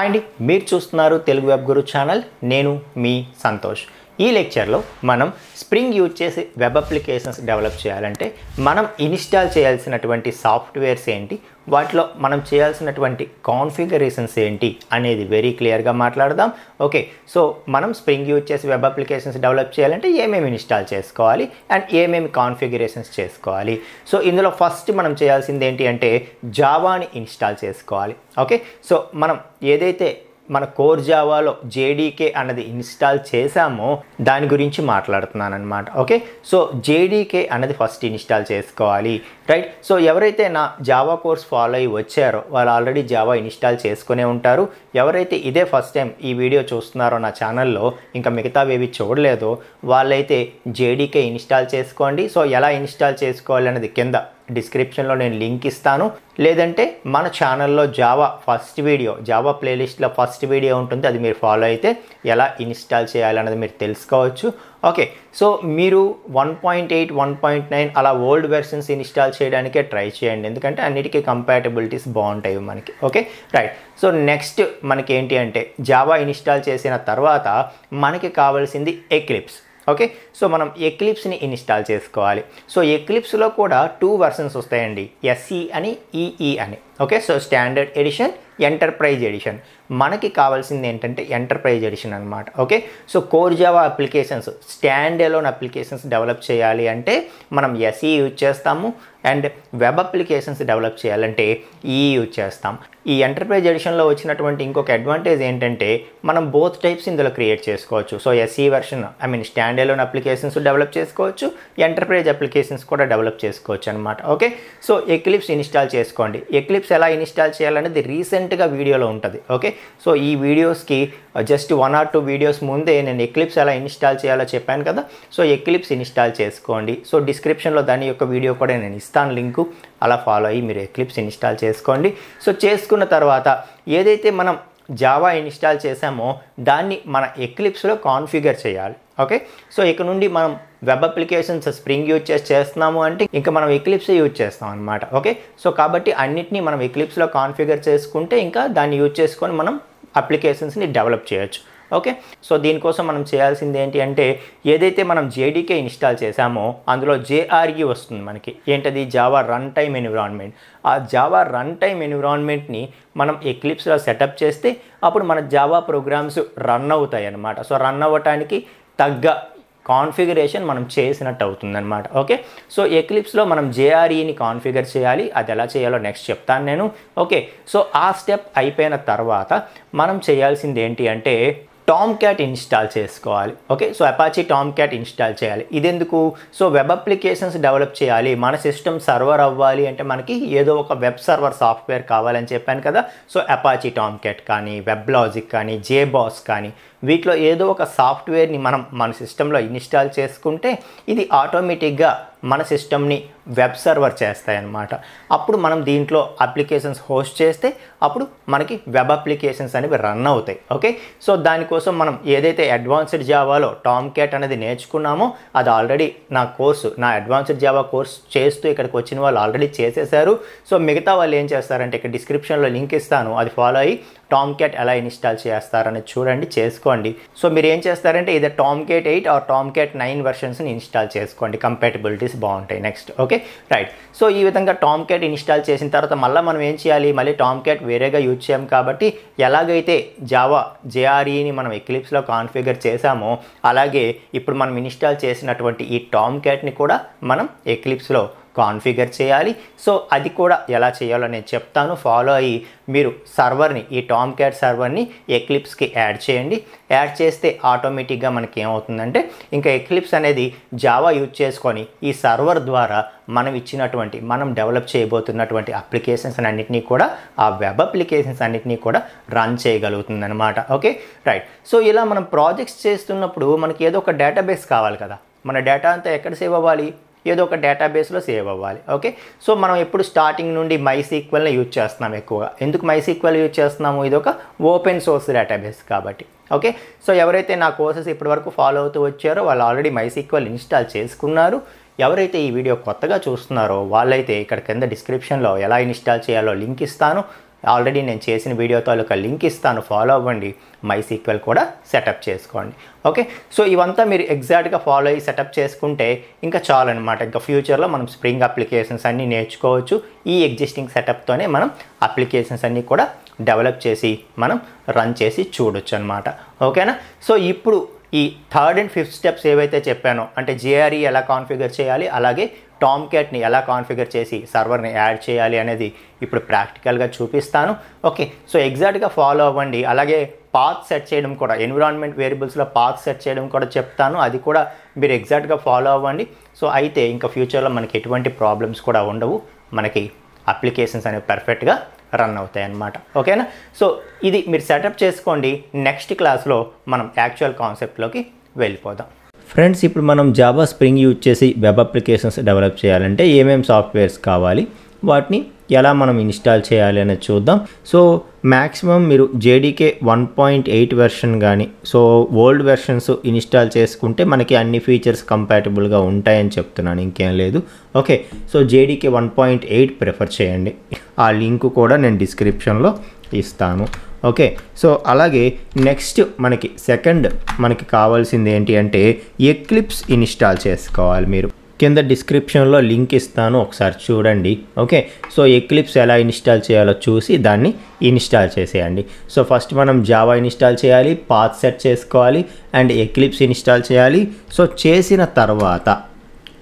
Hi అండి మీరు చూస్తున్నారు తెలుగు వెబ్ గురు ఛానల్ నేను మీ సంతోష్ ఈ లెక్చర్లో మనం స్ప్రింగ్ యూజ్ చేసి వెబ్ అప్లికేషన్స్ డెవలప్ చేయాలంటే మనం ఇన్స్టాల్ చేయాల్సినటువంటి సాఫ్ట్వేర్స్ ఏంటి వాటిలో మనం చేయాల్సినటువంటి కాన్ఫిగరేషన్స్ ఏంటి అనేది వెరీ క్లియర్గా మాట్లాడదాం ఓకే సో మనం స్ప్రింగ్ యూజ్ చేసి వెబ్ అప్లికేషన్స్ డెవలప్ చేయాలంటే ఏమేమి ఇన్స్టాల్ చేసుకోవాలి అండ్ ఏమేమి కాన్ఫిగరేషన్స్ చేసుకోవాలి సో ఇందులో ఫస్ట్ మనం చేయాల్సింది ఏంటి అంటే జావాని ఇన్స్టాల్ చేసుకోవాలి ఓకే సో మనం ఏదైతే మన కోర్ జావాలో జేడీకే అన్నది ఇన్స్టాల్ చేశామో దాని గురించి మాట్లాడుతున్నాను అనమాట ఓకే సో జేడీకే అన్నది ఫస్ట్ ఇన్స్టాల్ చేసుకోవాలి రైట్ సో ఎవరైతే నా జావా కోర్స్ ఫాలో అయ్యి వచ్చారో వాళ్ళు ఆల్రెడీ జావా ఇన్స్టాల్ చేసుకునే ఉంటారు ఎవరైతే ఇదే ఫస్ట్ టైం ఈ వీడియో చూస్తున్నారో నా ఛానల్లో ఇంకా మిగతావేవి చూడలేదో వాళ్ళైతే జేడీకే ఇన్స్టాల్ చేసుకోండి సో ఎలా ఇన్స్టాల్ చేసుకోవాలి అన్నది కింద డిస్క్రిప్షన్లో నేను లింక్ ఇస్తాను లేదంటే మన ఛానల్లో జావా ఫస్ట్ వీడియో జావా ప్లేలిస్ట్లో ఫస్ట్ వీడియో ఉంటుంది అది మీరు ఫాలో అయితే ఎలా ఇన్స్టాల్ చేయాలన్నది మీరు తెలుసుకోవచ్చు ఓకే సో మీరు one point eight one point nine అలా ఓల్డ్ వెర్షన్స్ ఇన్స్టాల్ చేయడానికే ట్రై చేయండి ఎందుకంటే అన్నిటికీ కంపాటబిలిటీస్ బాగుంటాయి మనకి ఓకే రైట్ సో నెక్స్ట్ మనకి ఏంటి అంటే జావా ఇన్స్టాల్ చేసిన తర్వాత మనకి కావాల్సింది ఎక్లిప్స్ ఓకే సో మనం ఎక్లిప్స్ని ఇన్స్టాల్ చేసుకోవాలి సో ఎక్లిప్స్లో కూడా టూ వర్షన్స్ వస్తాయండి ఎస్ఈ e అని ఈఈ e e అని okay so standard edition enterprise edition మనకి కావాల్సింది ఏంటంటే ఎంటర్ప్రైజ్ ఎడిషన్ అనమాట okay so core Java applications standalone applications develop చేయాలి అంటే మనం ఎస్ఈ యూజ్ చేస్తాము అండ్ వెబ్ అప్లికేషన్స్ డెవలప్ చేయాలంటే ఈ e యూజ్ చేస్తాం ఈ ఎంటర్ప్రైజ్ ఎడిషన్లో వచ్చినటువంటి ఇంకొక అడ్వాంటేజ్ ఏంటంటే మనం బోత్ టైప్స్ ఇందులో క్రియేట్ చేసుకోవచ్చు so SE version I mean standalone applications develop చేసుకోవచ్చు ఎంటర్ప్రైజ్ అప్లికేషన్స్ కూడా డెవలప్ చేసుకోవచ్చు అనమాట ఓకే సో ఎక్లిప్స్ ఇన్స్టాల్ చేసుకోండి ఎక్లిప్స్ ఎలా ఇన్స్టాల్ చేయాలనేది రీసెంట్గా వీడియోలో ఉంటుంది ఓకే సో ఈ వీడియోస్కి just one or two videos ముందే నేను ఎక్లిప్స్ ఎలా ఇన్స్టాల్ చేయాలో చెప్పాను కదా సో ఎక్లిప్స్ ఇన్స్టాల్ చేసుకోండి సో డిస్క్రిప్షన్లో దాని యొక్క వీడియో కూడా నేను ఇస్తాను లింకు అలా ఫాలో అయ్యి మీరు ఎక్లిప్స్ ఇన్స్టాల్ చేసుకోండి సో చేసుకున్న తర్వాత ఏదైతే మనం జావా ఇన్స్టాల్ చేసామో దాన్ని మన ఎక్లిప్స్లో కాన్ఫిగర్ చేయాలి ఓకే సో ఇక్కడ నుండి మనం వెబ్ అప్లికేషన్స్ స్ప్రింగ్ యూజ్ చేసి చేస్తున్నాము అంటే ఇంకా మనం ఎక్లిప్స్ యూజ్ చేస్తాం అనమాట ఓకే సో కాబట్టి అన్నిటినీ మనం ఎక్లిప్స్లో కాన్ఫిగర్ చేసుకుంటే ఇంకా దాన్ని యూజ్ చేసుకొని మనం అప్లికేషన్స్ని డెవలప్ చేయొచ్చు ఓకే సో దీనికోసం మనం చేయాల్సింది ఏంటి అంటే ఏదైతే మనం జేడీకే ఇన్స్టాల్ చేసామో అందులో జేఆర్ఈ e వస్తుంది మనకి ఏంటది జావా రన్ టైమ్ ఎన్విరాన్మెంట్ ఆ జావా రన్ టైమ్ ఎన్విరాన్మెంట్ని మనం ఎక్లిప్స్లో సెటప్ చేస్తే అప్పుడు మన జావా ప్రోగ్రామ్స్ రన్ అవుతాయి అన్నమాట సో రన్ అవ్వటానికి తగ్గ కాన్ఫిగరేషన్ మనం చేసినట్టు అవుతుందన్నమాట ఓకే సో ఎక్లిప్స్లో మనం జేఆర్ఈని e కాన్ఫిగర్ చేయాలి అది ఎలా చేయాలో నెక్స్ట్ చెప్తాను నేను ఓకే సో ఆ స్టెప్ అయిపోయిన తర్వాత మనం చేయాల్సింది ఏంటి అంటే టామ్ క్యాట్ ఇన్స్టాల్ చేసుకోవాలి okay so Apache Tomcat install చేయాలి ఇదెందుకు సో వెబ్ అప్లికేషన్స్ డెవలప్ చేయాలి మన సిస్టమ్ సర్వర్ అవ్వాలి అంటే మనకి ఏదో ఒక వెబ్ సర్వర్ సాఫ్ట్వేర్ కావాలని చెప్పాను కదా సో అపాచీ టామ్ క్యాట్ కానీ వెబ్ లాజిక్ కానీ జేబాస్ కానీ వీటిలో ఏదో ఒక సాఫ్ట్వేర్ని మనం మన సిస్టంలో ఇన్స్టాల్ చేసుకుంటే ఇది ఆటోమేటిక్గా మన సిస్టమ్ని వెబ్ సర్వర్ చేస్తాయన్నమాట అప్పుడు మనం దీంట్లో అప్లికేషన్స్ హోస్ట్ చేస్తే అప్పుడు మనకి వెబ్ అప్లికేషన్స్ అనేవి రన్ అవుతాయి ఓకే సో దానికోసం మనం ఏదైతే అడ్వాన్స్డ్ జావాలో టామ్ క్యాట్ అనేది నేర్చుకున్నామో అది ఆల్రెడీ నా కోర్సు నా అడ్వాన్స్డ్ జావా కోర్స్ చేస్తూ ఇక్కడికి వచ్చిన వాళ్ళు ఆల్రెడీ చేసేసారు సో మిగతా వాళ్ళు ఏం చేస్తారంటే ఇక్కడ డిస్క్రిప్షన్లో లింక్ ఇస్తాను అది ఫాలో అయ్యి టామ్ క్యాట్ ఎలా ఇన్స్టాల్ చేస్తారని చూడండి చేసుకోండి సో మీరు ఏం చేస్తారంటే ఇదే Tomcat eight or Tomcat nine వెర్షన్స్ని ఇన్స్టాల్ చేసుకోండి కంపాటబిలిటీస్ బాగుంటాయి నెక్స్ట్ ఓకే రైట్ సో ఈ విధంగా టామ్ క్యాట్ ఇన్స్టాల్ చేసిన తర్వాత మళ్ళీ మనం ఏం చేయాలి మళ్ళీ టామ్ క్యాట్ వేరేగా యూజ్ చేయం కాబట్టి ఎలాగైతే జావా జేఆర్ఈని e మనం ఎక్లిప్స్లో కాన్ఫిగర్ చేసామో అలాగే ఇప్పుడు మనం ఇన్స్టాల్ చేసినటువంటి ఈ టామ్ క్యాట్ని కూడా మనం ఎక్లిప్స్లో కాన్ఫిగర్ చేయాలి సో అది కూడా ఎలా చేయాలో నేను చెప్తాను ఫాలో అయ్యి మీరు సర్వర్ని ఈ టామ్ క్యాట్ సర్వర్ని ఎక్లిప్స్కి యాడ్ చేయండి యాడ్ చేస్తే ఆటోమేటిక్గా మనకి ఏమవుతుందంటే ఇంకా ఎక్లిప్స్ అనేది జావా యూజ్ చేసుకొని ఈ సర్వర్ ద్వారా మనం ఇచ్చినటువంటి మనం డెవలప్ చేయబోతున్నటువంటి అప్లికేషన్స్ అన్నింటినీ కూడా ఆ వెబ్ అప్లికేషన్స్ అన్నింటినీ కూడా రన్ చేయగలుగుతుంది అనమాట ఓకే రైట్ సో ఇలా మనం ప్రాజెక్ట్స్ చేస్తున్నప్పుడు మనకి ఏదో ఒక డేటాబేస్ కావాలి కదా మన డేటా అంతా ఎక్కడ సేవ్ అవ్వాలి ఏదో ఒక డేటాబేస్లో సేవ్ అవ్వాలి ఓకే సో మనం ఎప్పుడు స్టార్టింగ్ నుండి మైసీక్వెల్ని యూజ్ చేస్తున్నాం ఎక్కువగా ఎందుకు మైసీక్వెల్ యూజ్ చేస్తున్నాము ఇది ఒక ఓపెన్ సోర్స్ డేటాబేస్ కాబట్టి ఓకే సో ఎవరైతే నా కోర్సెస్ ఇప్పటివరకు ఫాలో అవుతూ వచ్చారో వాళ్ళు ఆల్రెడీ మైసీక్వెల్ ఇన్స్టాల్ చేసుకున్నారు ఎవరైతే ఈ వీడియో కొత్తగా చూస్తున్నారో వాళ్ళైతే ఇక్కడ కింద డిస్క్రిప్షన్లో ఎలా ఇన్స్టాల్ చేయాలో లింక్ ఇస్తాను ఆల్రెడీ నేను చేసిన వీడియో తాలూకా లింక్ ఇస్తాను ఫాలో అవ్వండి మై సీక్వెల్ కూడా సెటప్ చేసుకోండి ఓకే సో ఇవంతా మీరు ఎగ్జాక్ట్గా ఫాలో అయ్యి సెటప్ చేసుకుంటే ఇంకా చాలన్నమాట ఇంకా ఫ్యూచర్లో మనం స్ప్రింగ్ అప్లికేషన్స్ అన్నీ నేర్చుకోవచ్చు ఈ ఎగ్జిస్టింగ్ సెటప్తోనే మనం అప్లికేషన్స్ అన్నీ కూడా డెవలప్ చేసి మనం రన్ చేసి చూడొచ్చు అనమాట ఓకేనా సో ఇప్పుడు ఈ థర్డ్ అండ్ ఫిఫ్త్ స్టెప్స్ ఏవైతే చెప్పానో అంటే జేఆర్ఈ e ఎలా కాన్ఫిగర్ చేయాలి అలాగే టామ్ క్యాట్ని ఎలా కాన్ఫిగర్ చేసి సర్వర్ని యాడ్ చేయాలి అనేది ఇప్పుడు ప్రాక్టికల్గా చూపిస్తాను ఓకే సో ఎగ్జాక్ట్గా ఫాలో అవ్వండి అలాగే పాత్ సెట్ చేయడం కూడా ఎన్విరాన్మెంట్ వేరియబుల్స్లో పాత్ సెట్ చేయడం కూడా చెప్తాను అది కూడా మీరు ఎగ్జాక్ట్గా ఫాలో అవ్వండి సో అయితే ఇంకా ఫ్యూచర్లో మనకి ఎటువంటి ప్రాబ్లమ్స్ కూడా ఉండవు మనకి అప్లికేషన్స్ అనేవి పర్ఫెక్ట్గా రన్ అవుతాయి అన్నమాట ఓకేనా సో ఇది మీరు సెటప్ చేసుకోండి నెక్స్ట్ క్లాస్లో మనం యాక్చువల్ కాన్సెప్ట్లోకి వెళ్ళిపోదాం ఫ్రెండ్స్ ఇప్పుడు మనం జాబా స్ప్రింగ్ యూజ్ చేసి వెబ్ అప్లికేషన్స్ డెవలప్ చేయాలంటే ఏమేమి సాఫ్ట్వేర్స్ కావాలి వాటిని ఎలా మనం ఇన్స్టాల్ చేయాలి అనేది చూద్దాం సో మ్యాక్సిమం మీరు JDK one point eight version కానీ సో ఓల్డ్ వెర్షన్స్ ఇన్స్టాల్ చేసుకుంటే మనకి అన్ని ఫీచర్స్ కంపాటబుల్గా ఉంటాయని చెప్తున్నాను ఇంకేం లేదు okay so JDK one point eight prefer చేయండి ఆ లింక్ కూడా నేను డిస్క్రిప్షన్లో ఇస్తాను ఓకే సో అలాగే నెక్స్ట్ మనకి సెకండ్ మనకి కావాల్సింది ఏంటి అంటే ఎక్లిప్స్ ఇన్స్టాల్ చేసుకోవాలి మీరు కింద డిస్క్రిప్షన్లో లింక్ ఇస్తాను ఒకసారి చూడండి ఓకే సో ఎక్లిప్స్ ఎలా ఇన్స్టాల్ చేయాలో చూసి దాన్ని ఇన్స్టాల్ చేసేయండి సో ఫస్ట్ మనం జావా ఇన్స్టాల్ చేయాలి పాత్ సెట్ చేసుకోవాలి అండ్ ఎక్లిప్స్ ఇన్స్టాల్ చేయాలి సో చేసిన తర్వాత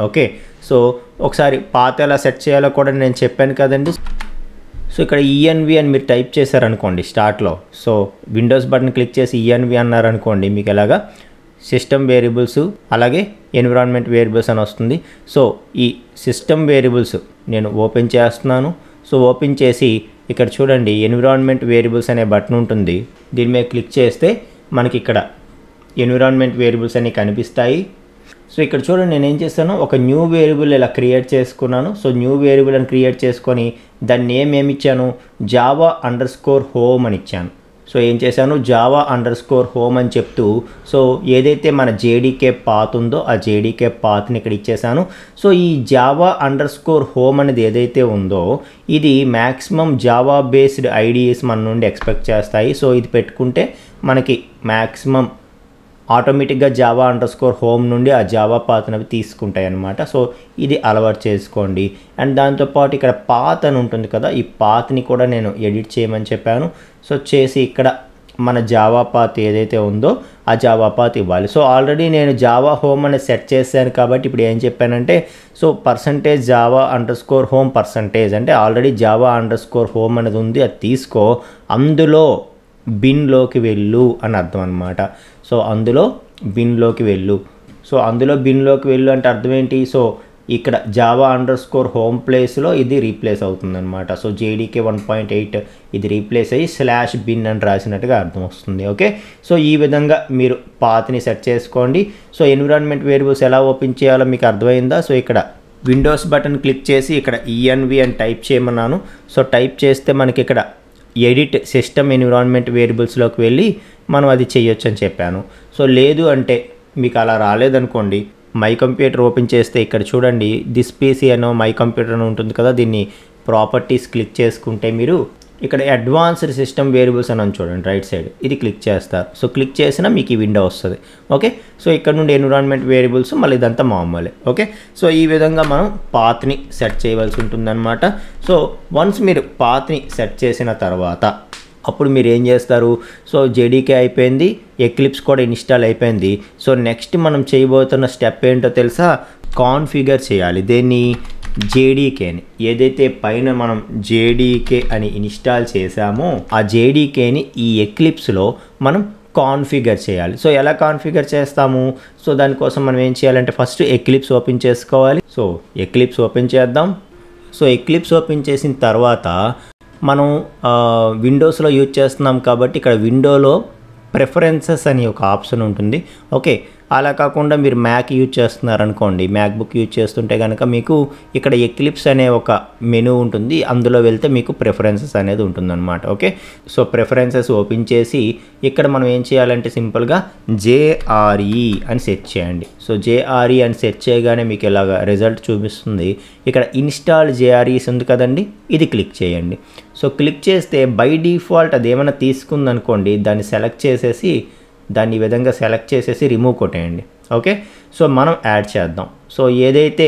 ఓకే సో ఒకసారి పాత ఎలా సెట్ చేయాలో కూడా నేను చెప్పాను కదండి సో ఇక్కడ ఈఎన్వి e అని మీరు టైప్ చేశారనుకోండి స్టార్ట్లో సో విండోస్ బటన్ క్లిక్ చేసి ఈఎన్వి e అన్నారనుకోండి మీకు ఎలాగా సిస్టమ్ వేరియబుల్స్ అలాగే ఎన్విరాన్మెంట్ వేరియబుల్స్ అని వస్తుంది సో ఈ సిస్టమ్ వేరియబుల్స్ నేను ఓపెన్ చేస్తున్నాను సో ఓపెన్ చేసి ఇక్కడ చూడండి ఎన్విరాన్మెంట్ వేరియబుల్స్ అనే బటన్ ఉంటుంది దీని మీద క్లిక్ చేస్తే మనకి ఇక్కడ ఎన్విరాన్మెంట్ వేరియబుల్స్ అనేవి కనిపిస్తాయి సో ఇక్కడ చూడండి నేను ఏం చేశాను ఒక న్యూ వేరియబుల్ ఇలా క్రియేట్ చేసుకున్నాను సో న్యూ వేరియబుల్ అని క్రియేట్ చేసుకొని దాన్ని నేమ్ ఏమి ఇచ్చాను జావా అండర్ స్కోర్ హోమ్ అని ఇచ్చాను సో ఏం చేశాను జావా అండర్ స్కోర్ హోమ్ అని చెప్తూ సో ఏదైతే మన జేడీకే పాత్ ఉందో ఆ జేడీకే పాత్ని ఇక్కడ ఇచ్చేసాను సో ఈ జావా అండర్ స్కోర్ హోమ్ అనేది ఏదైతే ఉందో ఇది మ్యాక్సిమం జావా బేస్డ్ ఐడియాస్ మన నుండి ఎక్స్పెక్ట్ చేస్తాయి సో ఇది పెట్టుకుంటే మనకి మ్యాక్సిమం ఆటోమేటిక్గా జావా అండర్ స్కోర్ హోమ్ నుండి ఆ జావా పాత్ అనేవి తీసుకుంటాయి అనమాట సో ఇది అలవాటు చేసుకోండి అండ్ దాంతోపాటు ఇక్కడ పాత్ అని ఉంటుంది కదా ఈ పాత్ని కూడా నేను ఎడిట్ చేయమని చెప్పాను సో చేసి ఇక్కడ మన జావా పాత్ ఏదైతే ఉందో ఆ జావా పాత్ ఇవ్వాలి సో ఆల్రెడీ నేను జావా హోమ్ అని సెట్ చేశాను కాబట్టి ఇప్పుడు ఏం చెప్పానంటే so percentage Java underscore home percentage అంటే already Java underscore home అనేది ఉంది అది తీసుకో అందులో బిన్లోకి వెళ్ళు అని అర్థం అనమాట సో అందులో బిన్లోకి వెళ్ళు సో అందులో బిన్లోకి వెళ్ళు అంటే అర్థం ఏంటి సో ఇక్కడ జావా అండర్ స్కోర్ హోమ్ ప్లేస్లో ఇది రీప్లేస్ అవుతుందన్నమాట so JDK one point eight ఇది రీప్లేస్ అయ్యి స్లాష్ బిన్ అని రాసినట్టుగా అర్థం వస్తుంది ఓకే సో ఈ విధంగా మీరు పాత్ని సెట్ చేసుకోండి సో ఎన్విరాన్మెంట్ వేరియబుల్స్ ఎలా ఓపెన్ చేయాలో మీకు అర్థమైందా సో ఇక్కడ విండోస్ బటన్ క్లిక్ చేసి ఇక్కడ ఈఎన్వి e అని టైప్ చేయమన్నాను సో టైప్ చేస్తే మనకి ఇక్కడ ఎడిట్ సిస్టమ్ ఎన్విరాన్మెంట్ వేరియబుల్స్లోకి వెళ్ళి మనం అది చేయొచ్చు అని చెప్పాను సో లేదు అంటే మీకు అలా రాలేదనుకోండి మై కంప్యూటర్ ఓపెన్ చేస్తే ఇక్కడ చూడండి దిస్ పీసీ అనో మై కంప్యూటర్ అని ఉంటుంది కదా దీన్ని ప్రాపర్టీస్ క్లిక్ చేసుకుంటే మీరు ఇక్కడ అడ్వాన్స్డ్ సిస్టమ్ వేరియబుల్స్ అని చూడండి రైట్ సైడ్ ఇది క్లిక్ చేస్తారు సో క్లిక్ చేసినా మీకు ఈ విండో వస్తుంది ఓకే సో ఇక్కడ నుండి ఎన్విరాన్మెంట్ వేరియబుల్స్ మళ్ళీ ఇదంతా మామూలే ఓకే సో ఈ విధంగా మనం పాత్ని సెట్ చేయవలసి ఉంటుందన్నమాట సో వన్స్ మీరు పాత్ని సెట్ చేసిన తర్వాత అప్పుడు మీరు ఏం చేస్తారు సో జేడీకే అయిపోయింది ఎక్లిప్స్ కూడా ఇన్స్టాల్ అయిపోయింది సో నెక్స్ట్ మనం చేయబోతున్న స్టెప్ ఏంటో తెలుసా కాన్ఫిగర్ చేయాలి దేన్ని జేడీకేని ఏదైతే పైన మనం జేడీకే అని ఇన్స్టాల్ చేసామో ఆ జేడీకేని ఈ ఎక్లిప్స్లో మనం కాన్ఫిగర్ చేయాలి సో ఎలా కాన్ఫిగర్ చేస్తాము సో దానికోసం మనం ఏం చేయాలంటే ఫస్ట్ ఎక్లిప్స్ ఓపెన్ చేసుకోవాలి సో ఎక్లిప్స్ ఓపెన్ చేద్దాం సో ఎక్లిప్స్ ఓపెన్ చేసిన తర్వాత మనం విండోస్లో యూజ్ చేస్తున్నాం కాబట్టి ఇక్కడ విండోలో ప్రిఫరెన్సెస్ అని ఒక ఆప్షన్ ఉంటుంది ఓకే అలా కాకుండా మీరు మ్యాక్ యూజ్ చేస్తున్నారనుకోండి మ్యాక్బుక్ యూజ్ చేస్తుంటే కనుక మీకు ఇక్కడ ఎక్లిప్స్ అనే ఒక మెనూ ఉంటుంది అందులో వెళ్తే మీకు ప్రిఫరెన్సెస్ అనేది ఉంటుందన్నమాట ఓకే సో ప్రిఫరెన్సెస్ ఓపెన్ చేసి ఇక్కడ మనం ఏం చేయాలంటే సింపుల్గా జేఆర్ఈ e అని సెర్చ్ చేయండి సో జేఆర్ఈ e అని సెర్చ్ చేయగానే మీకు ఇలాగ రిజల్ట్ చూపిస్తుంది ఇక్కడ ఇన్స్టాల్ జేఆర్ఈస్ e ఉంది కదండి ఇది క్లిక్ చేయండి సో క్లిక్ చేస్తే బై డిఫాల్ట్ ఏమైనా తీసుకుందనుకోండి దాన్ని సెలెక్ట్ చేసేసి దాన్ని ఈ విధంగా సెలెక్ట్ చేసేసి రిమూవ్ కొట్టేయండి ఓకే సో మనం యాడ్ చేద్దాం సో ఏదైతే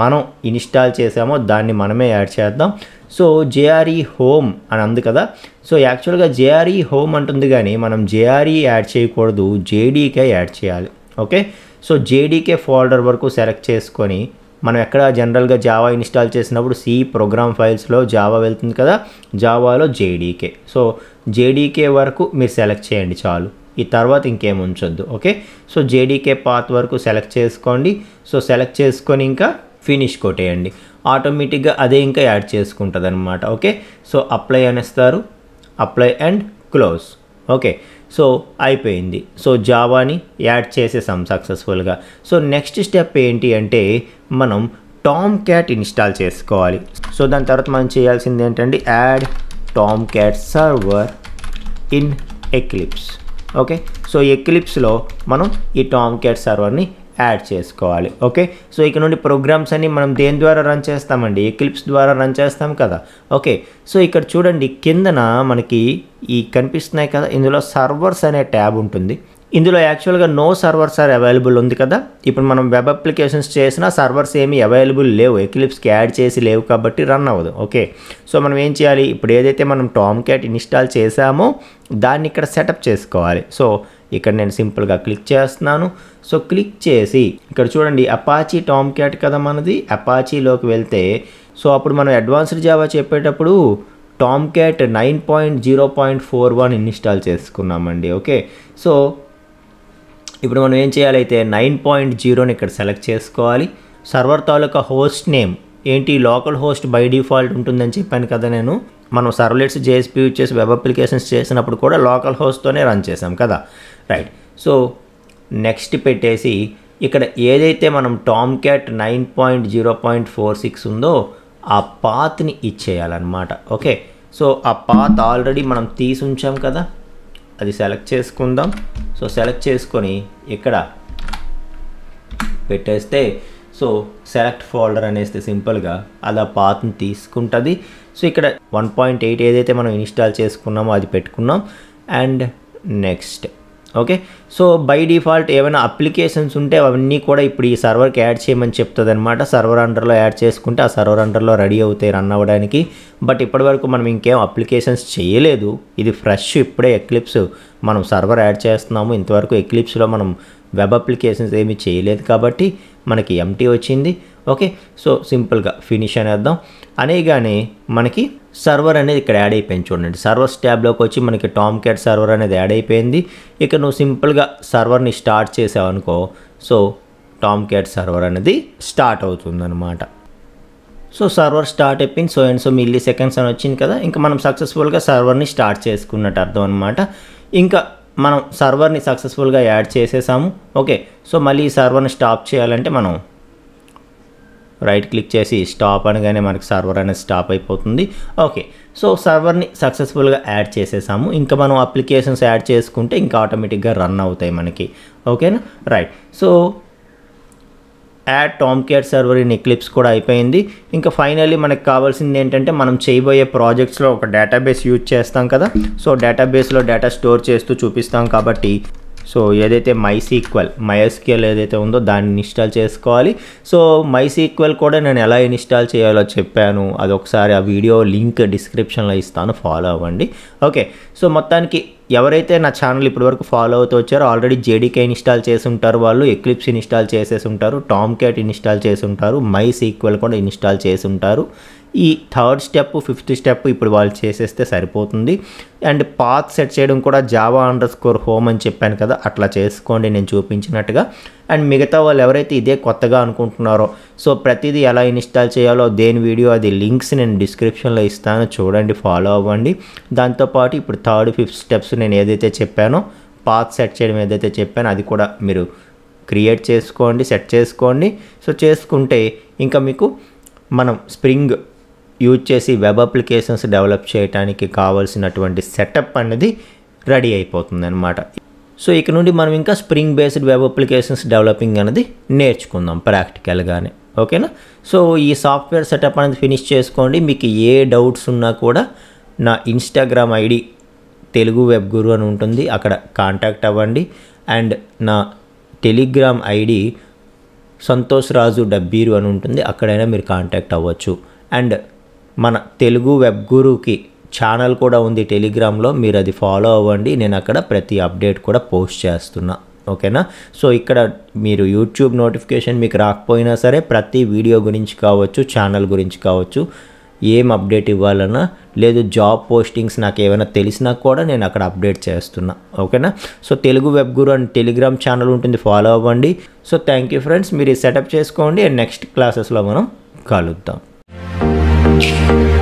మనం ఇన్స్టాల్ చేసామో దాన్ని మనమే యాడ్ చేద్దాం సో జేఆర్ఈ హోమ్ అని అంది కదా సో యాక్చువల్గా జేఆర్ఈ హోమ్ అంటుంది కానీ మనం జేఆర్ఈ యాడ్ e చేయకూడదు జేడీకే యాడ్ చేయాలి ఓకే సో జేడీకే ఫోల్డర్ వరకు సెలెక్ట్ చేసుకొని మనం ఎక్కడ జనరల్గా జావా ఇన్స్టాల్ చేసినప్పుడు సి ప్రోగ్రామ్ ఫైల్స్లో జావా వెళ్తుంది కదా జావాలో జేడీకే సో జేడీకే వరకు మీరు సెలెక్ట్ చేయండి చాలు ఈ తర్వాత ఇంకేం ఉంచొద్దు ఓకే సో జేడీకే పాత్ వరకు సెలెక్ట్ చేసుకోండి సో సెలెక్ట్ చేసుకొని ఇంకా ఫినిష్ కొట్టేయండి ఆటోమేటిక్గా అదే ఇంకా యాడ్ చేసుకుంటుంది అనమాట ఓకే సో అప్లై అనేస్తారు apply and close okay so అయిపోయింది సో జావాని యాడ్ చేసేసాం సక్సెస్ఫుల్గా సో నెక్స్ట్ స్టెప్ ఏంటి అంటే మనం టామ్ క్యాట్ ఇన్స్టాల్ చేసుకోవాలి సో దాని తర్వాత మనం చేయాల్సింది ఏంటంటే add Tomcat server in Eclipse okay so ఎక్లిప్స్లో మనం ఈ టామ్ క్యాట్ సర్వర్ని యాడ్ చేసుకోవాలి ఓకే సో ఇక్కడ నుండి ప్రోగ్రామ్స్ అన్ని మనం దేని ద్వారా రన్ చేస్తామండి ఎక్లిప్స్ ద్వారా రన్ చేస్తాం కదా ఓకే సో ఇక్కడ చూడండి కిందన మనకి ఈ కనిపిస్తున్నాయి కదా ఇందులో సర్వర్స్ అనే ట్యాబ్ ఉంటుంది ఇందులో యాక్చువల్గా నో సర్వర్స్ ఆర్ అవైలబుల్ ఉంది కదా ఇప్పుడు మనం వెబ్ అప్లికేషన్స్ చేసినా సర్వర్స్ ఏమీ అవైలబుల్ లేవు ఎక్లిప్స్కి యాడ్ చేసి లేవు కాబట్టి రన్ అవ్వదు ఓకే సో మనం ఏం చేయాలి ఇప్పుడు ఏదైతే మనం టామ్ క్యాట్ ఇన్స్టాల్ చేసామో దాన్ని ఇక్కడ సెటప్ చేసుకోవాలి సో ఇక్కడ నేను సింపుల్గా క్లిక్ చేస్తున్నాను సో క్లిక్ చేసి ఇక్కడ చూడండి అపాచీ టామ్ క్యాట్ కదా మనది అపాచీలోకి వెళ్తే సో అప్పుడు మనం అడ్వాన్స్డ్ జావా చెప్పేటప్పుడు Tomcat nine point zero point four one install చేసుకున్నామండి ఓకే సో ఇప్పుడు మనం ఏం చేయాలైతే నైన్ పాయింట్ జీరోని ఇక్కడ సెలెక్ట్ చేసుకోవాలి సర్వర్ తాలూకా హోస్ట్ నేమ్ ఏంటి లోకల్ హోస్ట్ బై డిఫాల్ట్ ఉంటుందని చెప్పాను కదా నేను మనం సర్వ్లెట్స్ జేఎస్పీ యూజ్ చేసి వెబ్ అప్లికేషన్స్ చేసినప్పుడు కూడా లోకల్ హోస్ట్తోనే రన్ చేసాం కదా రైట్ సో నెక్స్ట్ పెట్టేసి ఇక్కడ ఏదైతే మనం Tomcat nine point zero point four six ఉందో ఆ పాత్ని ఇచ్చేయాలన్నమాట ఓకే సో ఆ పాత్ ఆల్రెడీ మనం తీసి ఉంచాం కదా అది సెలెక్ట్ చేసుకుందాం సో సెలెక్ట్ చేసుకొని ఇక్కడ పెట్టేస్తే సో సెలెక్ట్ ఫోల్డర్ అనేస్తే సింపుల్గా అలా పాత్ని తీసుకుంటుంది సో ఇక్కడ వన్ పాయింట్ ఎయిట్ ఏదైతే మనం ఇన్స్టాల్ చేసుకున్నామో అది పెట్టుకున్నాం and next okay so by default ఏమైనా అప్లికేషన్స్ ఉంటే అవన్నీ కూడా ఇప్పుడు ఈ సర్వర్కి యాడ్ చేయమని చెప్తుంది అనమాట సర్వర్ అండర్లో యాడ్ చేసుకుంటే ఆ సర్వర్ అండర్లో రెడీ అవుతాయి రన్ అవ్వడానికి బట్ ఇప్పటివరకు మనం ఇంకేం అప్లికేషన్స్ చేయలేదు ఇది ఫ్రెష్ ఇప్పుడే ఎక్లిప్స్ మనం సర్వర్ యాడ్ చేస్తున్నాము ఇంతవరకు ఎక్లిప్స్లో మనం వెబ్ అప్లికేషన్స్ ఏమీ చేయలేదు కాబట్టి మనకి ఎంటీ వచ్చింది ఓకే సో సింపుల్గా ఫినిష్ అనేద్దాం అనేగానే మనకి సర్వర్ అనేది ఇక్కడ యాడ్ అయిపోయింది చూడండి సర్వర్స్ ట్యాబ్లోకి వచ్చి మనకి టామ్ క్యాట్ సర్వర్ అనేది యాడ్ అయిపోయింది ఇక నువ్వు సింపుల్గా సర్వర్ని స్టార్ట్ చేసావు అనుకో సో టామ్ క్యాట్ సర్వర్ అనేది స్టార్ట్ అవుతుందన్నమాట సో సర్వర్ స్టార్ట్ అయిపోయింది so and so milliseconds అని వచ్చింది కదా ఇంకా మనం సక్సెస్ఫుల్గా సర్వర్ని స్టార్ట్ చేసుకున్నట్టు అర్థం అనమాట ఇంకా మనం సర్వర్ని సక్సెస్ఫుల్గా యాడ్ చేసేసాము ఓకే సో మళ్ళీ ఈ సర్వర్ని స్టాప్ చేయాలంటే మనం రైట్ క్లిక్ చేసి స్టాప్ అనగానే మనకి సర్వర్ అనేది స్టాప్ అయిపోతుంది ఓకే సో సర్వర్ని సక్సెస్ఫుల్గా యాడ్ చేసేసాము ఇంకా మనం అప్లికేషన్స్ యాడ్ చేసుకుంటే ఇంకా ఆటోమేటిక్గా రన్ అవుతాయి మనకి ఓకేనా right so add Tomcat server in Eclipse కూడా అయిపోయింది ఇంకా ఫైనల్లీ మనకు కావాల్సింది ఏంటంటే మనం చేయబోయే ప్రాజెక్ట్స్లో ఒక డేటాబేస్ యూజ్ చేస్తాం కదా సో డేటాబేస్లో డేటా స్టోర్ చేస్తూ చూపిస్తాం కాబట్టి సో ఏదైతే మైసీక్వల్ మైఎస్క్యూఎల్ ఏదైతే ఉందో దాన్ని ఇన్స్టాల్ చేసుకోవాలి సో మైసీక్వల్ కూడా నేను ఎలా ఇన్స్టాల్ చేయాలో చెప్పాను అది ఒకసారి ఆ వీడియో లింక్ డిస్క్రిప్షన్లో ఇస్తాను ఫాలో అవ్వండి ఓకే సో మొత్తానికి ఎవరైతే నా ఛానల్ ఇప్పటివరకు ఫాలో అవుతూ వచ్చారో ఆల్రెడీ జేడీకే ఇన్స్టాల్ చేసి ఉంటారు వాళ్ళు ఎక్లిప్స్ ఇన్స్టాల్ చేసేసి ఉంటారు టామ్ క్యాట్ ఇన్స్టాల్ చేసి ఉంటారు మై సీక్వెల్ కూడా ఇన్స్టాల్ చేసి ఉంటారు ఈ థర్డ్ స్టెప్ ఫిఫ్త్ స్టెప్ ఇప్పుడు వాళ్ళు చేసేస్తే సరిపోతుంది అండ్ పాత్ సెట్ చేయడం కూడా జావా అండర్ స్కోర్ హోమ్ అని చెప్పాను కదా అట్లా చేసుకోండి నేను చూపించినట్టుగా అండ్ మిగతా వాళ్ళు ఎవరైతే ఇదే కొత్తగా అనుకుంటున్నారో సో ప్రతిదీ ఎలా ఇన్స్టాల్ చేయాలో దేని వీడియో అది లింక్స్ నేను డిస్క్రిప్షన్లో ఇస్తాను చూడండి ఫాలో అవ్వండి దాంతోపాటు ఇప్పుడు థర్డ్ ఫిఫ్త్ స్టెప్స్ నేను ఏదైతే చెప్పానో పాత్ సెట్ చేయడం ఏదైతే చెప్పానో అది కూడా మీరు క్రియేట్ చేసుకోండి సెట్ చేసుకోండి సో చేసుకుంటే ఇంకా మీకు మనం స్ప్రింగ్ యూజ్ చేసి వెబ్ అప్లికేషన్స్ డెవలప్ చేయడానికి కావాల్సినటువంటి సెటప్ అనేది రెడీ అయిపోతుంది అనమాట సో ఇక నుండి మనం ఇంకా Spring based web applications developing అనేది నేర్చుకుందాం ప్రాక్టికల్గానే ఓకేనా సో ఈ సాఫ్ట్వేర్ సెటప్ అనేది ఫినిష్ చేసుకోండి మీకు ఏ డౌట్స్ ఉన్నా కూడా నా Instagram ID Telugu web guru అని ఉంటుంది అక్కడ కాంటాక్ట్ అవ్వండి అండ్ నా టెలిగ్రామ్ ఐడి సంతోష్ రాజు డబ్బీరు అని ఉంటుంది అక్కడైనా మీరు కాంటాక్ట్ అవ్వచ్చు అండ్ మన తెలుగు వెబ్ గురుకి ఛానల్ కూడా ఉంది టెలిగ్రామ్లో మీరు అది ఫాలో అవ్వండి నేను అక్కడ ప్రతి అప్డేట్ కూడా పోస్ట్ చేస్తున్నా ఓకేనా సో ఇక్కడ మీరు యూట్యూబ్ నోటిఫికేషన్ మీకు రాకపోయినా సరే ప్రతి వీడియో గురించి కావచ్చు ఛానల్ గురించి కావచ్చు ఏం అప్డేట్ ఇవ్వాలన్నా లేదు జాబ్ పోస్టింగ్స్ నాకు ఏమైనా తెలిసినా కూడా నేను అక్కడ అప్డేట్ చేస్తున్నా ఓకేనా so Telugu web guru and Telegram channel ఉంటుంది ఫాలో అవ్వండి సో థ్యాంక్ యూ ఫ్రెండ్స్ మీరు సెటప్ చేసుకోండి అండ్ నెక్స్ట్ క్లాసెస్లో మనం కలుద్దాం change.